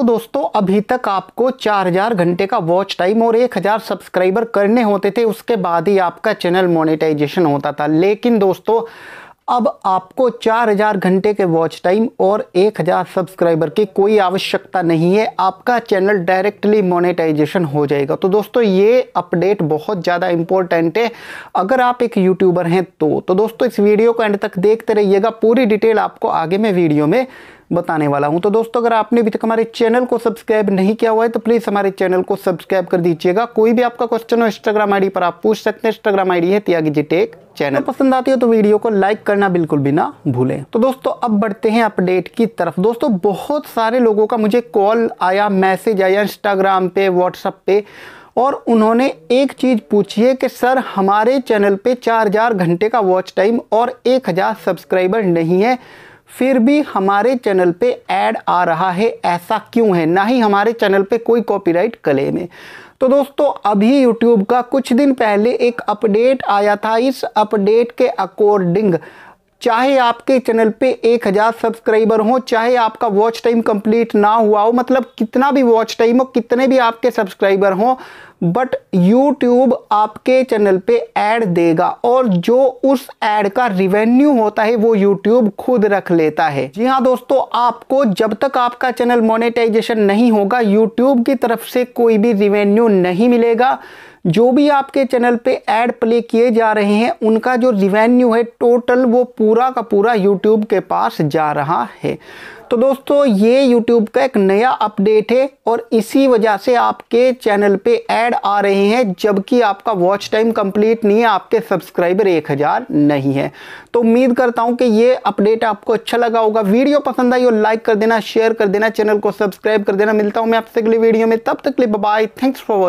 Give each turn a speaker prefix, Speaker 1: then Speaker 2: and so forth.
Speaker 1: तो दोस्तों अभी तक आपको 4000 घंटे का वॉच टाइम और 1000 सब्सक्राइबर करने होते थे उसके बाद ही आपका चैनल मोनेटाइजेशन होता था लेकिन दोस्तों अब आपको 4000 घंटे के वॉच टाइम और 1000 सब्सक्राइबर की कोई आवश्यकता नहीं है आपका चैनल डायरेक्टली मोनेटाइजेशन हो जाएगा तो दोस्तों ये अपडेट बहुत ज़्यादा इंपॉर्टेंट है अगर आप एक यूट्यूबर हैं तो तो दोस्तों इस वीडियो को एंड तक देखते रहिएगा पूरी डिटेल आपको आगे में वीडियो में बताने वाला हूँ तो दोस्तों अगर आपने अभी तक हमारे चैनल को सब्सक्राइब नहीं किया हुआ है तो प्लीज़ हमारे चैनल को सब्सक्राइब कर दीजिएगा कोई भी आपका क्वेश्चन हो इंस्टाग्राम आईडी पर आप पूछ सकते हैं इंस्टाग्राम आईडी है त्यागी जी टेक चैनल पसंद आती हो तो वीडियो को लाइक करना बिल्कुल भी ना भूलें तो दोस्तों अब बढ़ते हैं अपडेट की तरफ दोस्तों बहुत सारे लोगों का मुझे कॉल आया मैसेज आया इंस्टाग्राम पे व्हाट्सअप पे और उन्होंने एक चीज़ पूछी है कि सर हमारे चैनल पे चार हज़ार घंटे का वॉच टाइम और एक हज़ार सब्सक्राइबर नहीं है फिर भी हमारे चैनल पे ऐड आ रहा है ऐसा क्यों है ना ही हमारे चैनल पे कोई कॉपीराइट क्लेम है तो दोस्तों अभी YouTube का कुछ दिन पहले एक अपडेट आया था इस अपडेट के अकॉर्डिंग चाहे आपके चैनल पे एक हज़ार सब्सक्राइबर हो चाहे आपका वॉच टाइम कंप्लीट ना हुआ हो मतलब कितना भी वॉच टाइम हो कितने भी आपके सब्सक्राइबर हो बट YouTube आपके चैनल पे ऐड देगा और जो उस ऐड का रिवेन्यू होता है वो YouTube खुद रख लेता है जी हाँ दोस्तों आपको जब तक आपका चैनल मोनेटाइजेशन नहीं होगा YouTube की तरफ से कोई भी रिवेन्यू नहीं मिलेगा जो भी आपके चैनल पे ऐड प्ले किए जा रहे हैं उनका जो रिवेन्यू है टोटल वो पूरा का पूरा यूट्यूब के पास जा रहा है तो दोस्तों ये यूट्यूब का एक नया अपडेट है और इसी वजह से आपके चैनल पे ऐड आ रहे हैं जबकि आपका वॉच टाइम कंप्लीट नहीं है आपके सब्सक्राइबर एक हजार नहीं है तो उम्मीद करता हूँ कि ये अपडेट आपको अच्छा लगा होगा वीडियो पसंद आई हो लाइक कर देना शेयर कर देना चैनल को सब्सक्राइब कर देना मिलता हूँ मैं आपसे अगले वीडियो में तब तक लिप बाय थैंक्स फॉर वॉचिंग